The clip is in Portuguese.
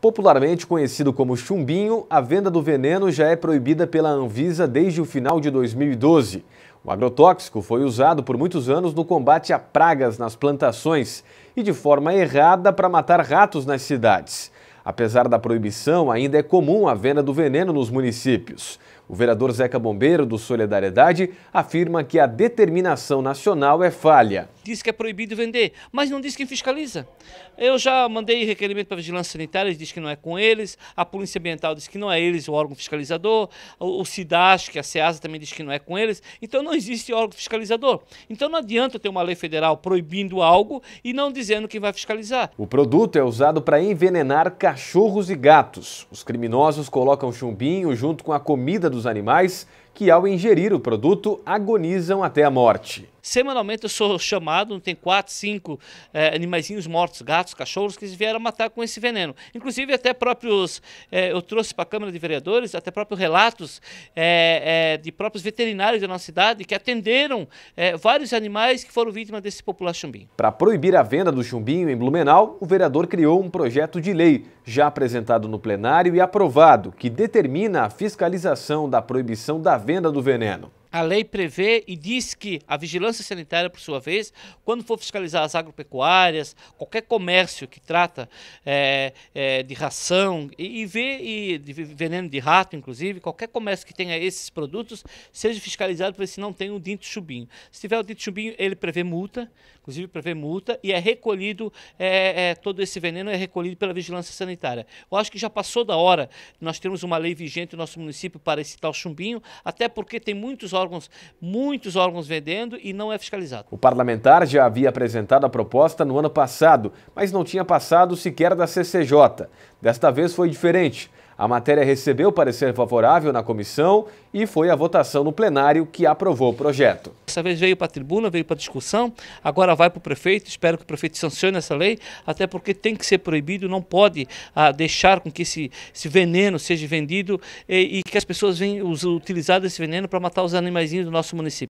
Popularmente conhecido como chumbinho, a venda do veneno já é proibida pela Anvisa desde o final de 2012. O agrotóxico foi usado por muitos anos no combate a pragas nas plantações e de forma errada para matar ratos nas cidades. Apesar da proibição, ainda é comum a venda do veneno nos municípios. O vereador Zeca Bombeiro, do Solidariedade, afirma que a determinação nacional é falha. Diz que é proibido vender, mas não diz quem fiscaliza. Eu já mandei requerimento para a Vigilância Sanitária, diz que não é com eles, a Polícia Ambiental diz que não é eles o órgão fiscalizador, o CIDASH, que é a SEASA, também diz que não é com eles, então não existe órgão fiscalizador. Então não adianta ter uma lei federal proibindo algo e não dizendo quem vai fiscalizar. O produto é usado para envenenar cachorros e gatos. Os criminosos colocam chumbinho junto com a comida dos dos animais que, ao ingerir o produto, agonizam até a morte. Semanalmente eu sou chamado, tem quatro, cinco é, animaizinhos mortos, gatos, cachorros, que vieram matar com esse veneno. Inclusive até próprios, é, eu trouxe para a Câmara de Vereadores, até próprios relatos é, de próprios veterinários da nossa cidade que atenderam vários animais que foram vítimas desse popular chumbinho. Para proibir a venda do chumbinho em Blumenau, o vereador criou um projeto de lei, já apresentado no plenário e aprovado, que determina a fiscalização da proibição da venda do veneno. A lei prevê e diz que a vigilância sanitária, por sua vez, quando for fiscalizar as agropecuárias, qualquer comércio que trata é, é, de ração e, e vê e de veneno de rato, inclusive, qualquer comércio que tenha esses produtos, seja fiscalizado para ver se não tem o dito chubinho. Se tiver o dito chubinho, ele prevê multa, inclusive prevê multa e é recolhido é, é todo esse veneno é recolhido pela vigilância sanitária. Eu acho que já passou da hora nós temos uma lei vigente no nosso município para esse tal chumbinho, até porque tem muitos órgãos, muitos órgãos vendendo e não é fiscalizado. O parlamentar já havia apresentado a proposta no ano passado, mas não tinha passado sequer da CCJ. Desta vez foi diferente. A matéria recebeu parecer favorável na comissão e foi a votação no plenário que aprovou o projeto. Essa vez veio para a tribuna, veio para a discussão, agora vai para o prefeito, espero que o prefeito sancione essa lei, até porque tem que ser proibido, não pode ah, deixar com que esse, esse veneno seja vendido e, e que as pessoas venham utilizar esse veneno para matar os animaizinhos do nosso município.